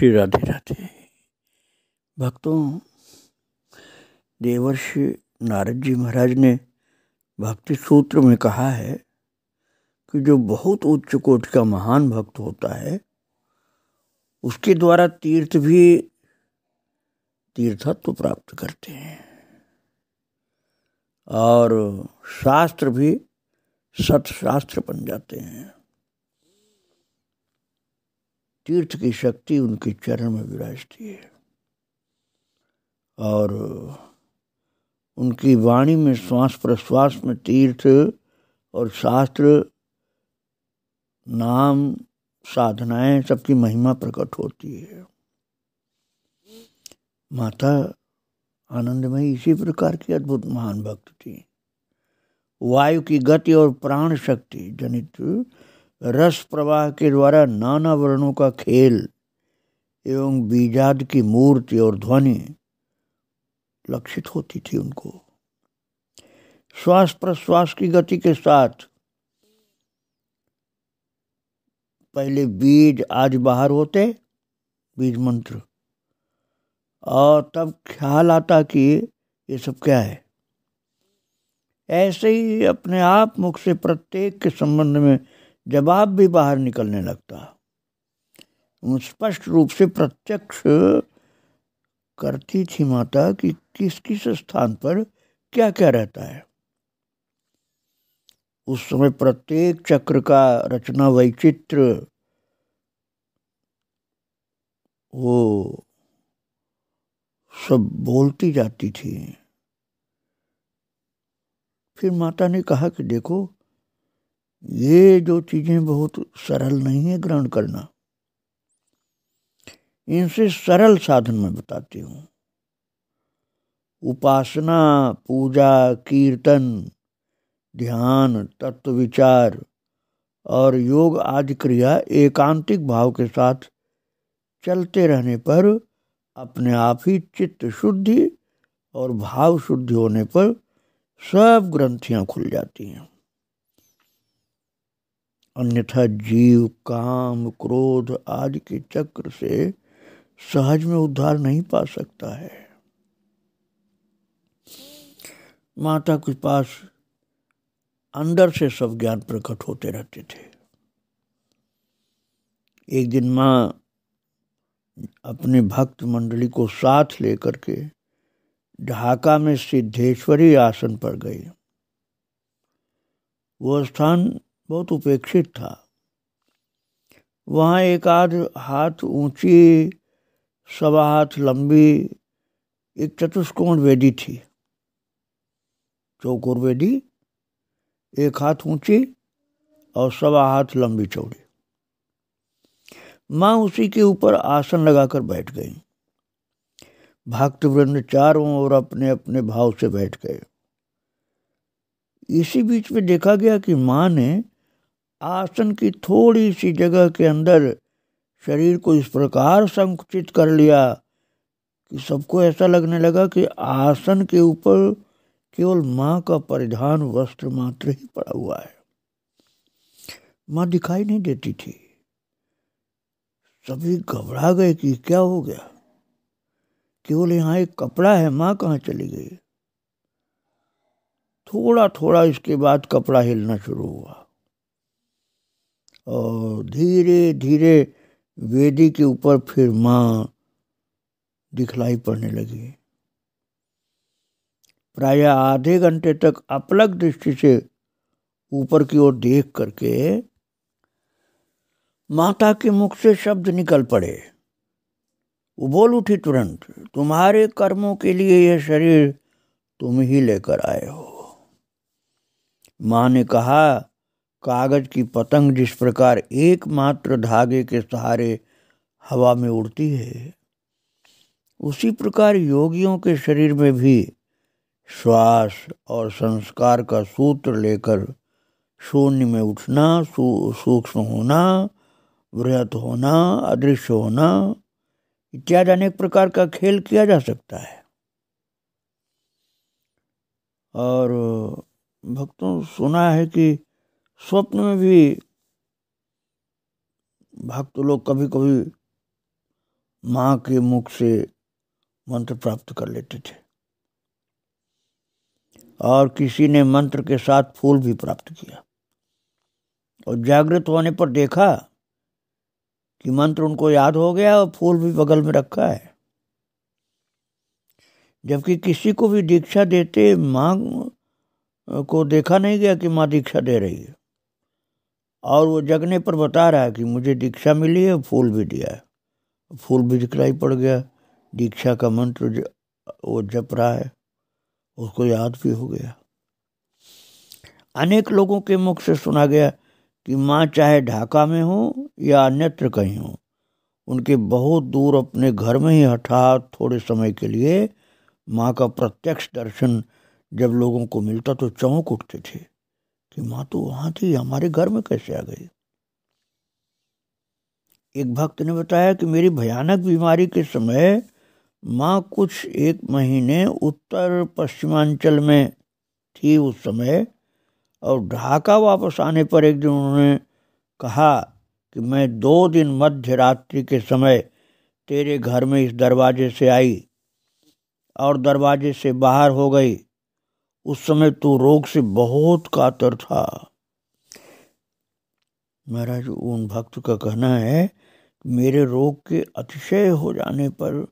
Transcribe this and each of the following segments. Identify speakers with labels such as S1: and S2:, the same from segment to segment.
S1: श्री राधे राधे भक्तों देवर्षि नारद जी महाराज ने भक्ति सूत्र में कहा है कि जो बहुत उच्च कोट का महान भक्त होता है उसके द्वारा तीर्थ भी तीर्थत्व प्राप्त करते हैं और शास्त्र भी सत शास्त्र बन जाते हैं तीर्थ की शक्ति उनके चरण में विराजती है और उनकी वाणी में श्वास प्रश्वास में तीर्थ और शास्त्र नाम साधनाएं सबकी महिमा प्रकट होती है माता आनंदमय इसी प्रकार की अद्भुत महान भक्त थी वायु की गति और प्राण शक्ति जनित रस प्रवाह के द्वारा नाना वर्णों का खेल एवं बीजाद की मूर्ति और ध्वनि लक्षित होती थी उनको श्वास प्रश्वास की गति के साथ पहले बीज आज बाहर होते बीज मंत्र और तब ख्याल आता कि ये सब क्या है ऐसे ही अपने आप मुख से प्रत्येक के संबंध में जवाब भी बाहर निकलने लगता स्पष्ट रूप से प्रत्यक्ष करती थी माता कि किस किस स्थान पर क्या क्या रहता है उस समय प्रत्येक चक्र का रचना वैचित्र वो सब बोलती जाती थी फिर माता ने कहा कि देखो ये जो चीज़ें बहुत सरल नहीं है ग्रहण करना इनसे सरल साधन में बताती हूँ उपासना पूजा कीर्तन ध्यान तत्व विचार और योग आदि क्रिया एकांतिक भाव के साथ चलते रहने पर अपने आप ही चित्त शुद्धि और भाव शुद्धि होने पर सब ग्रंथियां खुल जाती हैं अन्यथा जीव काम क्रोध आदि के चक्र से सहज में उद्धार नहीं पा सकता है माता के पास अंदर से सब ज्ञान प्रकट होते रहते थे एक दिन माँ अपने भक्त मंडली को साथ लेकर के ढाका में सिद्धेश्वरी आसन पर गई वो स्थान बहुत उपेक्षित था वहाँ एक आध हाथ ऊंची सवा हाथ लंबी एक चतुष्कोण वेदी थी चौकोर वेदी एक हाथ ऊंची और सवा हाथ लंबी चौड़ी माँ उसी के ऊपर आसन लगाकर बैठ गई भक्त वृंद चारों ओर अपने अपने भाव से बैठ गए इसी बीच में देखा गया कि माँ ने आसन की थोड़ी सी जगह के अंदर शरीर को इस प्रकार संकुचित कर लिया कि सबको ऐसा लगने लगा कि आसन के ऊपर केवल माँ का परिधान वस्त्र मात्र ही पड़ा हुआ है माँ दिखाई नहीं देती थी सभी घबरा गए कि क्या हो गया केवल यहाँ एक कपड़ा है माँ कहाँ चली गई थोड़ा थोड़ा इसके बाद कपड़ा हिलना शुरू हुआ और धीरे धीरे वेदी के ऊपर फिर माँ दिखलाई पड़ने लगी प्राय आधे घंटे तक अपलग दृष्टि से ऊपर की ओर देख करके माता के मुख से शब्द निकल पड़े वो बोल उठी तुरंत तुम्हारे कर्मों के लिए यह शरीर तुम ही लेकर आए हो माँ ने कहा कागज की पतंग जिस प्रकार एकमात्र धागे के सहारे हवा में उड़ती है उसी प्रकार योगियों के शरीर में भी श्वास और संस्कार का सूत्र लेकर शून्य में उठना सूक्ष्म होना वृहत होना अदृश्य होना इत्यादि अनेक प्रकार का खेल किया जा सकता है और भक्तों सुना है कि स्वप्न में भी भक्त लोग कभी कभी माँ के मुख से मंत्र प्राप्त कर लेते थे और किसी ने मंत्र के साथ फूल भी प्राप्त किया और जागृत होने पर देखा कि मंत्र उनको याद हो गया और फूल भी बगल में रखा है जबकि किसी को भी दीक्षा देते माँ को देखा नहीं गया कि माँ दीक्षा दे रही है और वो जगने पर बता रहा है कि मुझे दीक्षा मिली है फूल भी दिया है फूल भी दिखलाई पड़ गया दीक्षा का मंत्र ज, वो जप रहा है उसको याद भी हो गया अनेक लोगों के मुख से सुना गया कि माँ चाहे ढाका में हो या अन्यत्र कहीं हो उनके बहुत दूर अपने घर में ही हठात थोड़े समय के लिए माँ का प्रत्यक्ष दर्शन जब लोगों को मिलता तो चौंक उठते थे कि माँ तो वहाँ थी हमारे घर में कैसे आ गई एक भक्त ने बताया कि मेरी भयानक बीमारी के समय माँ कुछ एक महीने उत्तर पश्चिमांचल में थी उस समय और ढाका वापस आने पर एक दिन उन्होंने कहा कि मैं दो दिन मध्य रात्रि के समय तेरे घर में इस दरवाजे से आई और दरवाजे से बाहर हो गई उस समय तो रोग से बहुत कातर था महाराज उन भक्त का कहना है मेरे रोग के अतिशय हो जाने पर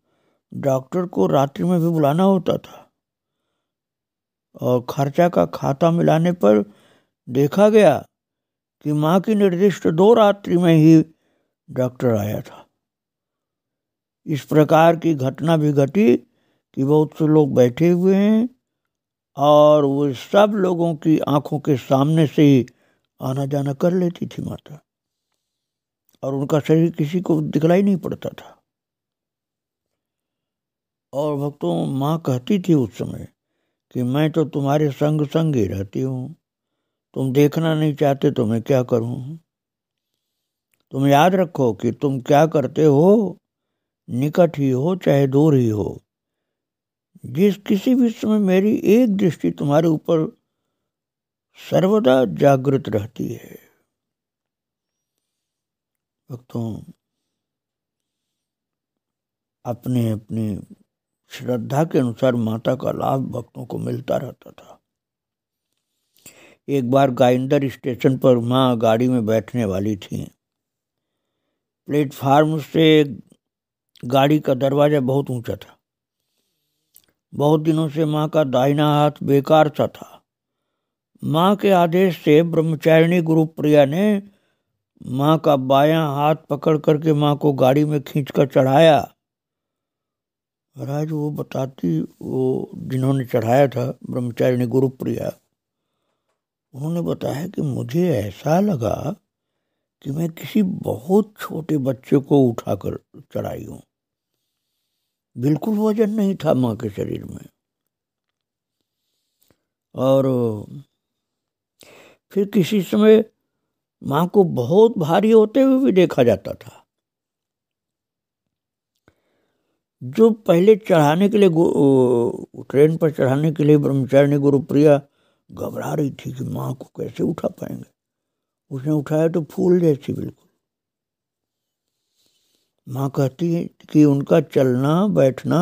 S1: डॉक्टर को रात्रि में भी बुलाना होता था और खर्चा का खाता मिलाने पर देखा गया कि माँ की निर्दिष्ट दो रात्रि में ही डॉक्टर आया था इस प्रकार की घटना भी घटी कि बहुत से लोग बैठे हुए हैं और वो सब लोगों की आंखों के सामने से ही आना जाना कर लेती थी माता और उनका शरीर किसी को दिखलाई नहीं पड़ता था और भक्तों माँ कहती थी उस समय कि मैं तो तुम्हारे संग संग ही रहती हूँ तुम देखना नहीं चाहते तो मैं क्या करूँ तुम याद रखो कि तुम क्या करते हो निकट ही हो चाहे दूर ही हो जिस किसी भी समय मेरी एक दृष्टि तुम्हारे ऊपर सर्वदा जागृत रहती है भक्तों अपने अपने श्रद्धा के अनुसार माता का लाभ भक्तों को मिलता रहता था एक बार गाइंदर स्टेशन पर माँ गाड़ी में बैठने वाली थी प्लेटफार्म से गाड़ी का दरवाज़ा बहुत ऊंचा था बहुत दिनों से माँ का दाहिना हाथ बेकार सा था माँ के आदेश से ब्रह्मचारिणी गुरु प्रिया ने माँ का बायां हाथ पकड़ करके माँ को गाड़ी में खींचकर चढ़ाया महाराज वो बताती वो जिन्होंने चढ़ाया था ब्रह्मचारिणी गुरु प्रिया उन्होंने बताया कि मुझे ऐसा लगा कि मैं किसी बहुत छोटे बच्चे को उठाकर चढ़ाई हूँ बिल्कुल वजन नहीं था माँ के शरीर में और फिर किसी समय माँ को बहुत भारी होते हुए भी देखा जाता था जो पहले चढ़ाने के लिए ट्रेन पर चढ़ाने के लिए ब्रह्मचारिणी गुरुप्रिया घबरा रही थी कि माँ को कैसे उठा पाएंगे उसने उठाया तो फूल जैसी बिल्कुल माँ कहती है कि उनका चलना बैठना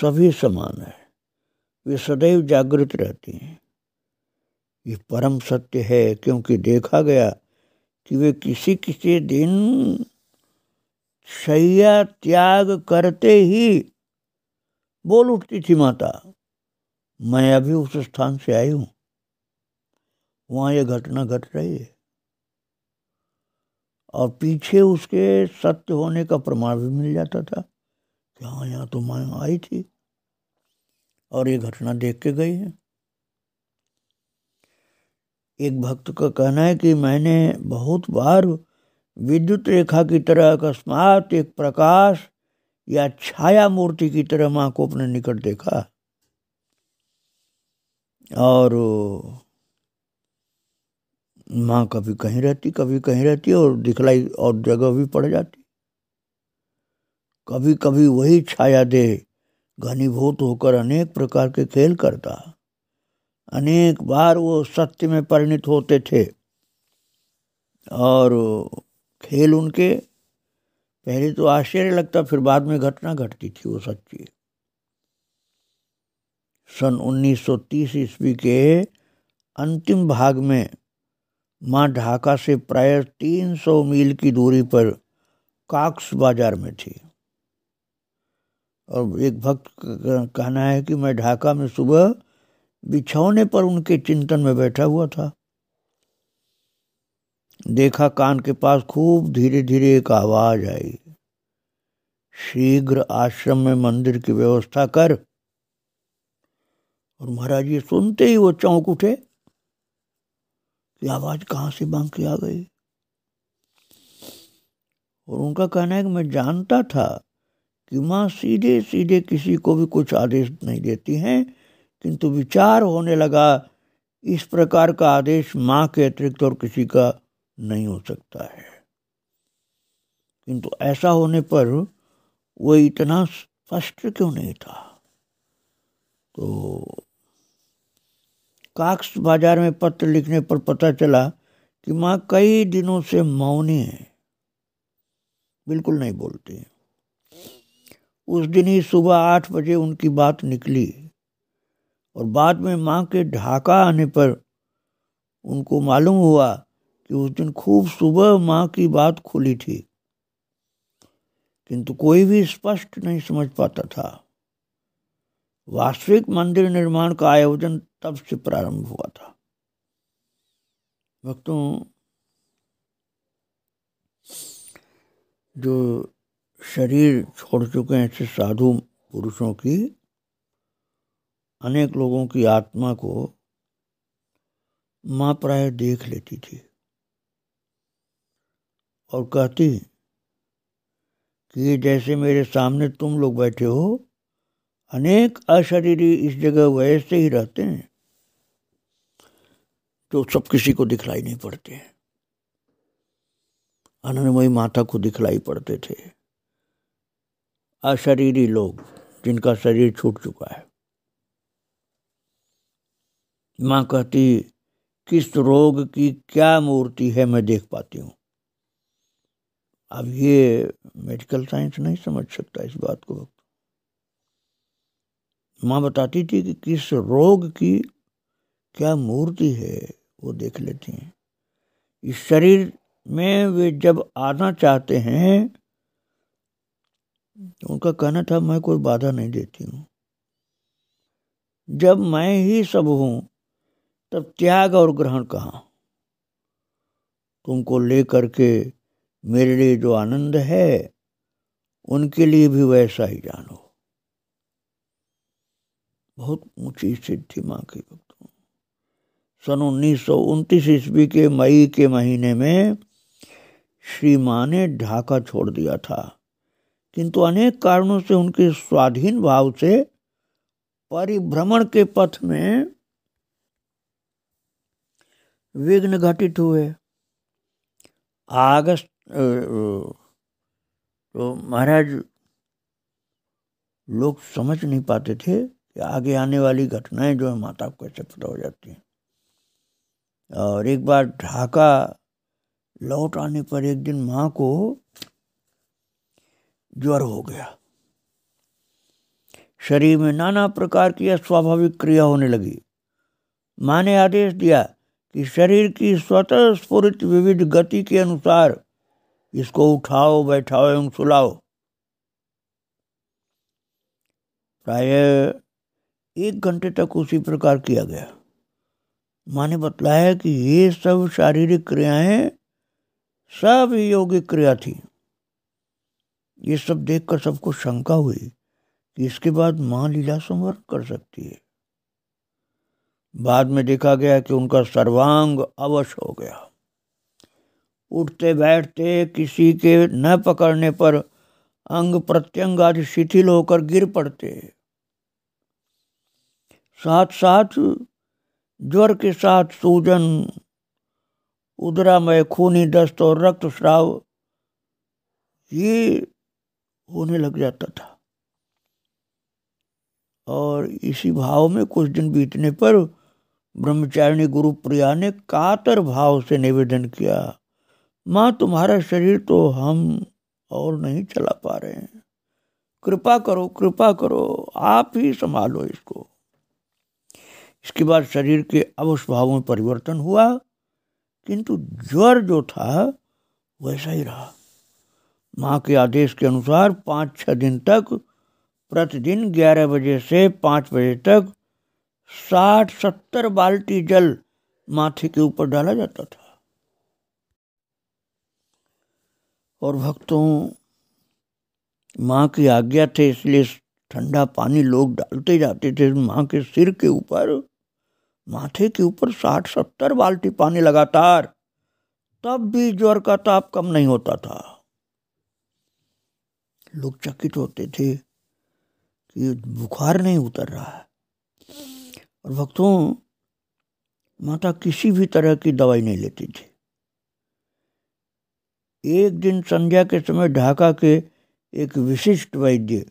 S1: सभी समान है वे सदैव जागृत रहती हैं ये परम सत्य है क्योंकि देखा गया कि वे किसी किसी दिन शैया त्याग करते ही बोल उठती थी माता मैं अभी उस स्थान से आई हूँ वहाँ यह घटना घट रही है और पीछे उसके सत्य होने का प्रमाण भी मिल जाता था कि हाँ यहाँ तो माँ आई थी और ये घटना देख के गई है एक भक्त का कहना है कि मैंने बहुत बार विद्युत रेखा की तरह अकस्मात एक प्रकाश या छाया मूर्ति की तरह माँ को अपने निकट देखा और माँ कभी कहीं रहती कभी कहीं रहती और दिखलाई और जगह भी पड़ जाती कभी कभी वही छाया देह घनीभूत होकर अनेक प्रकार के खेल करता अनेक बार वो सत्य में परिणित होते थे और खेल उनके पहले तो आश्चर्य लगता फिर बाद में घटना घटती थी वो सच्ची सन 1930 ईस्वी के अंतिम भाग में माँ ढाका से प्राय 300 मील की दूरी पर काक्स बाजार में थी और एक भक्त कहना है कि मैं ढाका में सुबह बिछौने पर उनके चिंतन में बैठा हुआ था देखा कान के पास खूब धीरे धीरे एक आवाज आई शीघ्र आश्रम में मंदिर की व्यवस्था कर और महाराज ये सुनते ही वो चौंक उठे ये आवाज़ कहाँ से बंक आ गई और उनका कहना है कि मैं जानता था कि माँ सीधे सीधे किसी को भी कुछ आदेश नहीं देती हैं किंतु विचार होने लगा इस प्रकार का आदेश माँ के अतिरिक्त और किसी का नहीं हो सकता है किंतु ऐसा होने पर वो इतना स्पष्ट क्यों नहीं था तो काक्स बाजार में पत्र लिखने पर पता चला कि माँ कई दिनों से मौनी है बिल्कुल नहीं बोलती उस दिन ही सुबह आठ बजे उनकी बात निकली और बाद में माँ के ढाका आने पर उनको मालूम हुआ कि उस दिन खूब सुबह माँ की बात खुली थी किंतु कोई भी स्पष्ट नहीं समझ पाता था वास्तविक मंदिर निर्माण का आयोजन तब से प्रारंभ हुआ था भक्तों जो शरीर छोड़ चुके हैं ऐसे साधु पुरुषों की अनेक लोगों की आत्मा को माँ प्राय देख लेती थी और कहती कि जैसे मेरे सामने तुम लोग बैठे हो अनेक अशरीरी इस जगह वैसे ही रहते हैं जो सब किसी को दिखलाई नहीं पड़ते हैं अनन्मयी माता को दिखलाई पड़ते थे अशरीरी लोग जिनका शरीर छूट चुका है माँ कहती किस रोग की क्या मूर्ति है मैं देख पाती हूँ अब ये मेडिकल साइंस नहीं समझ सकता इस बात को माँ बताती थी कि किस रोग की क्या मूर्ति है वो देख लेती हैं इस शरीर में वे जब आना चाहते हैं तो उनका कहना था मैं कोई बाधा नहीं देती हूँ जब मैं ही सब हूँ तब त्याग और ग्रहण कहाँ तुमको ले करके मेरे लिए जो आनंद है उनके लिए भी वैसा ही जानो बहुत ऊंची सिद्धि माँ के भक्तों सन उन्नीस सौ उनतीस ईस्वी के मई के महीने में श्री माँ ने ढाका छोड़ दिया था किंतु अनेक कारणों से उनके स्वाधीन भाव से परिभ्रमण के पथ में विघ्न घटित हुए अगस्त तो महाराज लोग समझ नहीं पाते थे आगे आने वाली घटनाएं जो है माता को ऐसे पता हो जाती हैं और एक बार ढाका लौट आने पर एक दिन माँ को ज्वर हो गया शरीर में नाना प्रकार की अस्वाभाविक क्रिया होने लगी माँ ने आदेश दिया कि शरीर की स्वतः स्फूर्त विविध गति के अनुसार इसको उठाओ बैठाओ एवं सुलाओ प्राय एक घंटे तक उसी प्रकार किया गया माँ ने बतलाया कि ये सब शारीरिक क्रियाएं सब योगिक क्रिया थी ये सब देखकर सबको शंका हुई कि इसके बाद माँ लीला संवर कर सकती है बाद में देखा गया कि उनका सर्वांग अवश हो गया उठते बैठते किसी के न पकड़ने पर अंग प्रत्यंग आदि शिथिल होकर गिर पड़ते साथ साथ ज्वर के साथ सूजन उदरा में खूनी दस्त और रक्त श्राव ये होने लग जाता था और इसी भाव में कुछ दिन बीतने पर ब्रह्मचारिणी गुरु प्रिया ने कातर भाव से निवेदन किया माँ तुम्हारा शरीर तो हम और नहीं चला पा रहे हैं कृपा करो कृपा करो आप ही संभालो इसको इसके बाद शरीर के अवश्य भावों में परिवर्तन हुआ किंतु ज्वर जो था वैसा ही रहा माँ के आदेश के अनुसार पाँच छः दिन तक प्रतिदिन ग्यारह बजे से पाँच बजे तक साठ सत्तर बाल्टी जल माथे के ऊपर डाला जाता था और भक्तों माँ की आज्ञा थे इसलिए ठंडा पानी लोग डालते जाते थे माँ के सिर के ऊपर माथे के ऊपर साठ सत्तर बाल्टी पानी लगातार तब भी ज्वर का ताप कम नहीं होता था लोग चकित होते थे कि बुखार नहीं उतर रहा है और भक्तों माता किसी भी तरह की दवाई नहीं लेती थी एक दिन संध्या के समय ढाका के एक विशिष्ट वैद्य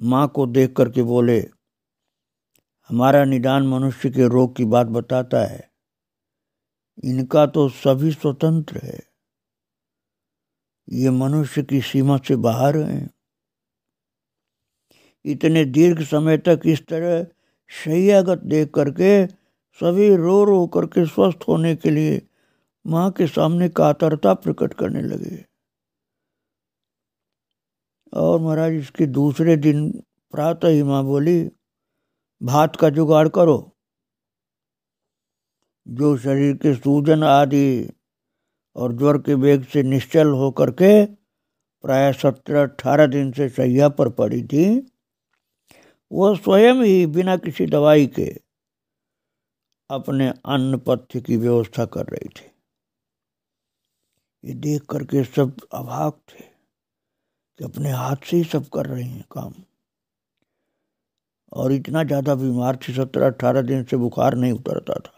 S1: माँ को देख करके बोले हमारा निदान मनुष्य के रोग की बात बताता है इनका तो सभी स्वतंत्र है ये मनुष्य की सीमा से बाहर हैं इतने दीर्घ समय तक इस तरह शैयागत देख करके सभी रो रो करके स्वस्थ होने के लिए माँ के सामने कातरता प्रकट करने लगे और महाराज इसके दूसरे दिन प्रातः ही माँ बोली भात का जुगाड़ करो जो शरीर के सूजन आदि और ज्वर के वेग से निश्चल होकर के प्राय सत्रह अठारह दिन से सैया पर पड़ी थी वह स्वयं ही बिना किसी दवाई के अपने अन्न पथ्य की व्यवस्था कर रही थी ये देख करके सब अभाग थे कि अपने हाथ से ही सब कर रही हैं काम और इतना ज़्यादा बीमार थी सत्रह अठारह दिन से बुखार नहीं उतरता था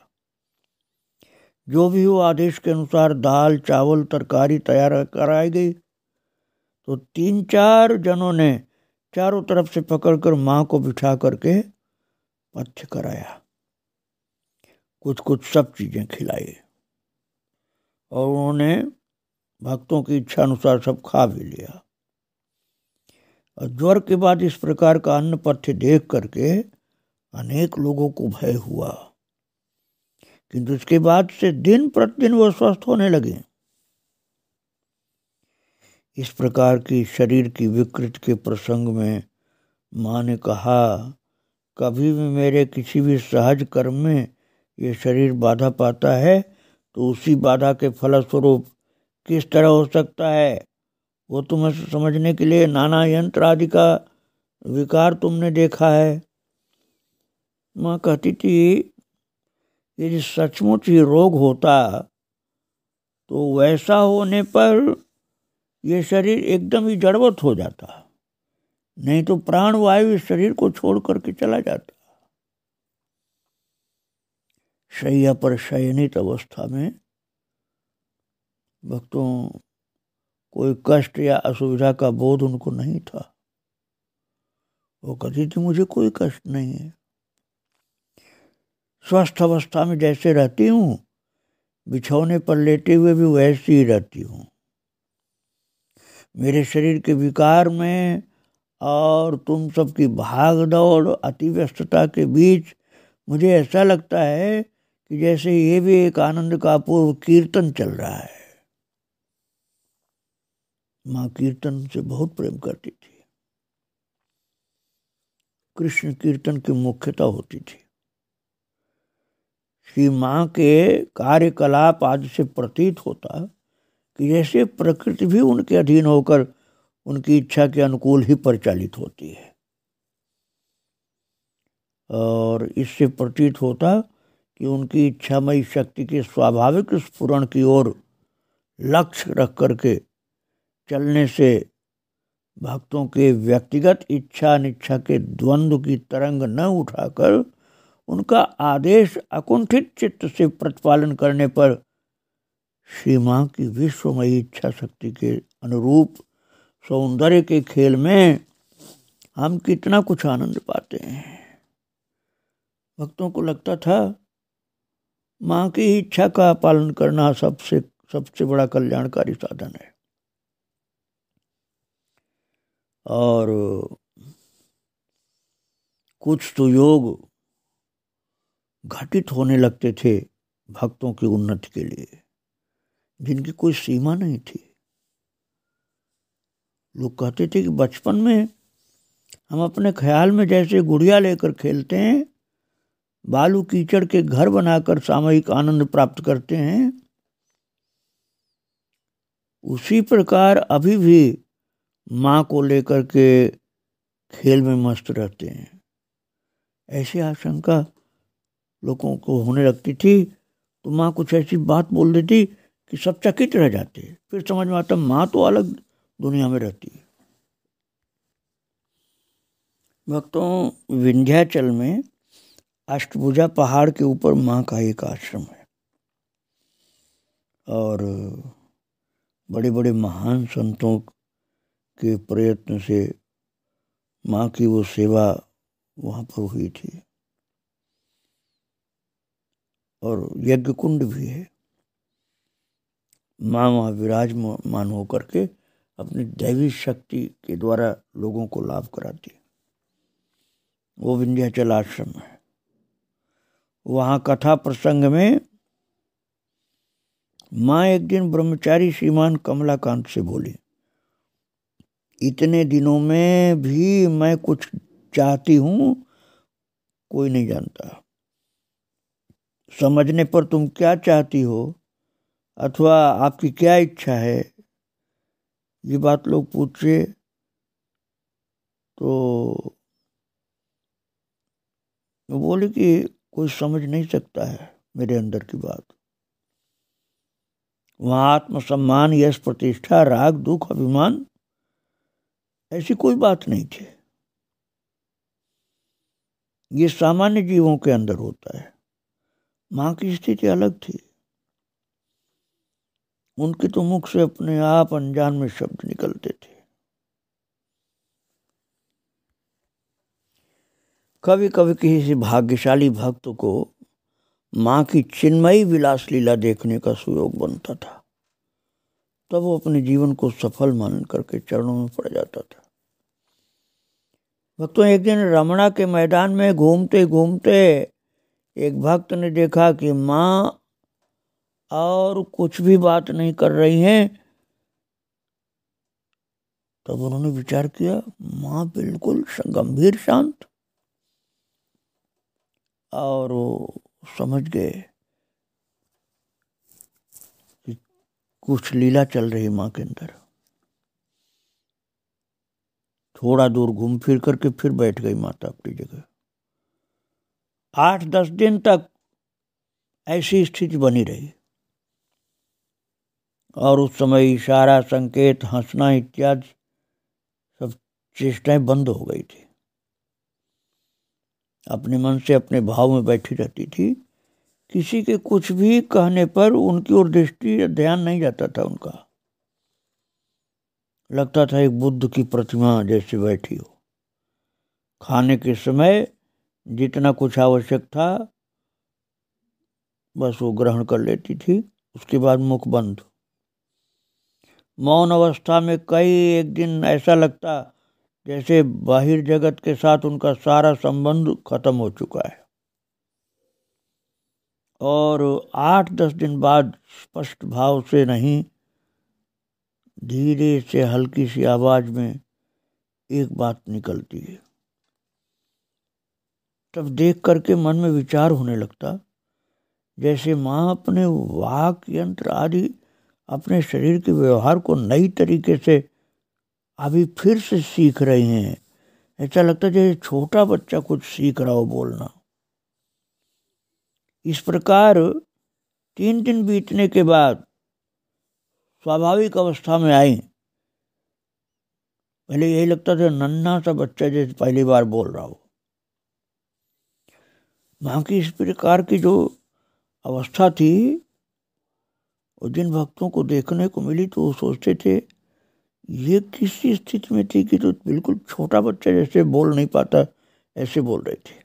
S1: जो भी हो आदेश के अनुसार दाल चावल तरकारी तैयार कराई गई तो तीन चार जनों ने चारों तरफ से पकड़कर माँ को बिठा करके पथ्य कराया कुछ कुछ सब चीज़ें खिलाई और उन्होंने भक्तों की इच्छा अनुसार सब खा भी लिया और ज्वर के बाद इस प्रकार का अन्न पथ्य देख करके अनेक लोगों को भय हुआ किंतु इसके बाद से दिन प्रतिदिन वो स्वस्थ होने लगे इस प्रकार की शरीर की विकृति के प्रसंग में माँ ने कहा कभी भी मेरे किसी भी सहज कर्म में ये शरीर बाधा पाता है तो उसी बाधा के फलस्वरूप किस तरह हो सकता है वो तुम्हें समझने के लिए नाना यंत्र आदि का विकार तुमने देखा है माँ कहती थी यदि सचमुच ही रोग होता तो वैसा होने पर यह शरीर एकदम ही जड़वत हो जाता नहीं तो प्राण वायु इस शरीर को छोड़ करके चला जाता शैया पर शयनित अवस्था में भक्तों कोई कष्ट या असुविधा का बोध उनको नहीं था वो कहती थी मुझे कोई कष्ट नहीं है स्वस्थ अवस्था में जैसे रहती हूँ बिछौने पर लेटे हुए भी वैसे ही रहती हूँ मेरे शरीर के विकार में और तुम सबकी भाग दौड़ अति व्यस्तता के बीच मुझे ऐसा लगता है कि जैसे ये भी एक आनंद का पूर्व कीर्तन चल रहा है माँ कीर्तन से बहुत प्रेम करती थी कृष्ण कीर्तन की मुख्यता होती थी श्री माँ के कार्यकलाप आदि से प्रतीत होता कि जैसे प्रकृति भी उनके अधीन होकर उनकी इच्छा के अनुकूल ही परिचालित होती है और इससे प्रतीत होता कि उनकी इच्छामयी शक्ति के स्वाभाविक स्फुरण की ओर लक्ष्य रख करके चलने से भक्तों के व्यक्तिगत इच्छा अनिच्छा के द्वंद्व की तरंग न उठाकर उनका आदेश अकुंठित चित्त से प्रतिपालन करने पर श्री माँ की विश्वमयी इच्छा शक्ति के अनुरूप सौंदर्य के खेल में हम कितना कुछ आनंद पाते हैं भक्तों को लगता था माँ की इच्छा का पालन करना सबसे सबसे बड़ा कल्याणकारी साधन है और कुछ तो योग घटित होने लगते थे भक्तों की उन्नति के लिए जिनकी कोई सीमा नहीं थी लोग कहते थे कि बचपन में हम अपने ख्याल में जैसे गुड़िया लेकर खेलते हैं बालू कीचड़ के घर बनाकर सामयिक आनंद प्राप्त करते हैं उसी प्रकार अभी भी माँ को लेकर के खेल में मस्त रहते हैं ऐसी आशंका लोगों को होने लगती थी तो माँ कुछ ऐसी बात बोल देती कि सब चकित रह जाते फिर समझ में आता माँ तो अलग दुनिया में रहती है भक्तों विंध्याचल में अष्टभुजा पहाड़ के ऊपर माँ का एक आश्रम है और बड़े बड़े महान संतों के प्रयत्न से माँ की वो सेवा वहाँ पर हुई थी और यज्ञ कुंड भी है माँ वहाँ विराजमान होकर के अपनी दैवी शक्ति के द्वारा लोगों को लाभ कराती है वो विंध्याचल आश्रम है वहाँ कथा प्रसंग में माँ एक दिन ब्रह्मचारी श्रीमान कमलाकांत से बोली इतने दिनों में भी मैं कुछ चाहती हूँ कोई नहीं जानता समझने पर तुम क्या चाहती हो अथवा आपकी क्या इच्छा है ये बात लोग पूछे तो बोले कि कोई समझ नहीं सकता है मेरे अंदर की बात वहाँ आत्मसम्मान यश प्रतिष्ठा राग दुख अभिमान ऐसी कोई बात नहीं थी ये सामान्य जीवों के अंदर होता है मां की स्थिति अलग थी उनके तो मुख से अपने आप अनजान में शब्द निकलते थे कभी कभी किसी भाग्यशाली भक्त को मां की चिन्मयी विलास लीला देखने का सुयोग बनता था तब वो अपने जीवन को सफल मान करके चरणों में पड़ जाता था भक्तों एक दिन रमणा के मैदान में घूमते घूमते एक भक्त ने देखा कि माँ और कुछ भी बात नहीं कर रही हैं तब उन्होंने विचार किया माँ बिल्कुल गंभीर शांत और वो समझ गए कुछ लीला चल रही माँ के अंदर थोड़ा दूर घूम फिर करके फिर बैठ गई माता अपनी जगह आठ दस दिन तक ऐसी स्थिति बनी रही और उस समय इशारा संकेत हंसना इत्यादि सब चेष्टाएं बंद हो गई थी अपने मन से अपने भाव में बैठी रहती थी किसी के कुछ भी कहने पर उनकी ओर दृष्टि ध्यान नहीं जाता था उनका लगता था एक बुद्ध की प्रतिमा जैसे बैठी हो खाने के समय जितना कुछ आवश्यक था बस वो ग्रहण कर लेती थी उसके बाद मुख बंद मौन अवस्था में कई एक दिन ऐसा लगता जैसे बाहिर जगत के साथ उनका सारा संबंध खत्म हो चुका है और आठ दस दिन बाद स्पष्ट भाव से नहीं धीरे से हल्की सी आवाज में एक बात निकलती है तब देख करके मन में विचार होने लगता जैसे माँ अपने वाक यंत्र आदि अपने शरीर के व्यवहार को नई तरीके से अभी फिर से सीख रहे हैं ऐसा लगता है जैसे छोटा बच्चा कुछ सीख रहा हो बोलना इस प्रकार तीन दिन बीतने के बाद स्वाभाविक अवस्था में आई पहले यही लगता था नन्हा सा बच्चा जैसे पहली बार बोल रहा हो वहाँ की इस प्रकार की जो अवस्था थी और जिन भक्तों को देखने को मिली तो वो सोचते थे ये किसी स्थिति में थी कि तो बिल्कुल छोटा बच्चा जैसे बोल नहीं पाता ऐसे बोल रहे थे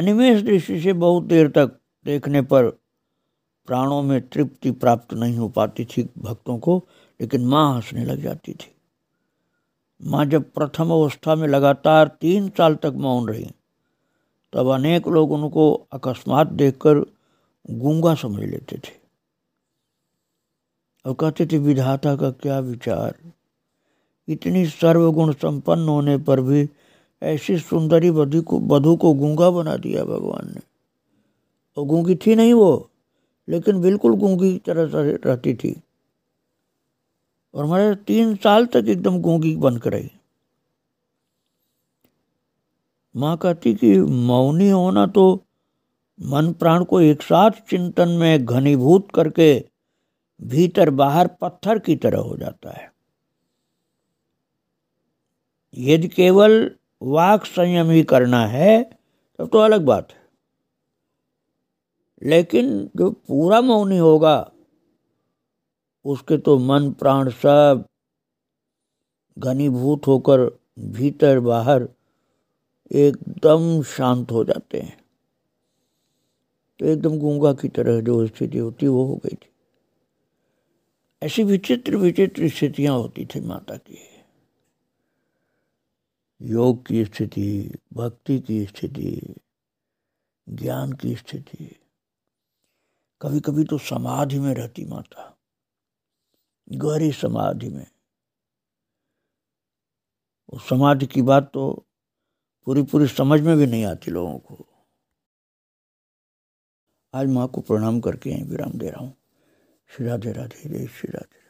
S1: अनिमेश दृष्टि से बहुत देर तक देखने पर प्राणों में तृप्ति प्राप्त नहीं हो पाती थी भक्तों को लेकिन माँ हंसने लग जाती थी माँ जब प्रथम अवस्था में लगातार तीन साल तक मौन रही तब अनेक लोग उनको अकस्मात देखकर गूंगा समझ लेते थे और कहते थे विधाता का क्या विचार इतनी सर्वगुण संपन्न होने पर भी ऐसी सुंदरी वधु को वधु को गूंगा बना दिया भगवान ने और गूंगी थी नहीं वो लेकिन बिल्कुल गूंगी की तरह से रहती थी और हमारे तीन साल तक एकदम गूंगी बन कर रही माँ कहती कि मौनी होना तो मन प्राण को एक साथ चिंतन में घनीभूत करके भीतर बाहर पत्थर की तरह हो जाता है यदि केवल वाक संयम ही करना है तब तो अलग बात है लेकिन जो पूरा मौनी होगा उसके तो मन प्राण सब घनीभूत होकर भीतर बाहर एकदम शांत हो जाते हैं तो एकदम गूंगा की तरह जो स्थिति होती वो हो गई थी ऐसी विचित्र विचित्र स्थितियाँ होती थी माता की योग की स्थिति भक्ति की स्थिति ज्ञान की स्थिति कभी कभी तो समाधि में रहती माता गहरी समाधि में उस समाधि की बात तो पूरी पूरी समझ में भी नहीं आती लोगों को आज माँ को प्रणाम करके विराम दे रहा हूँ श्री राधे राधे श्री राधे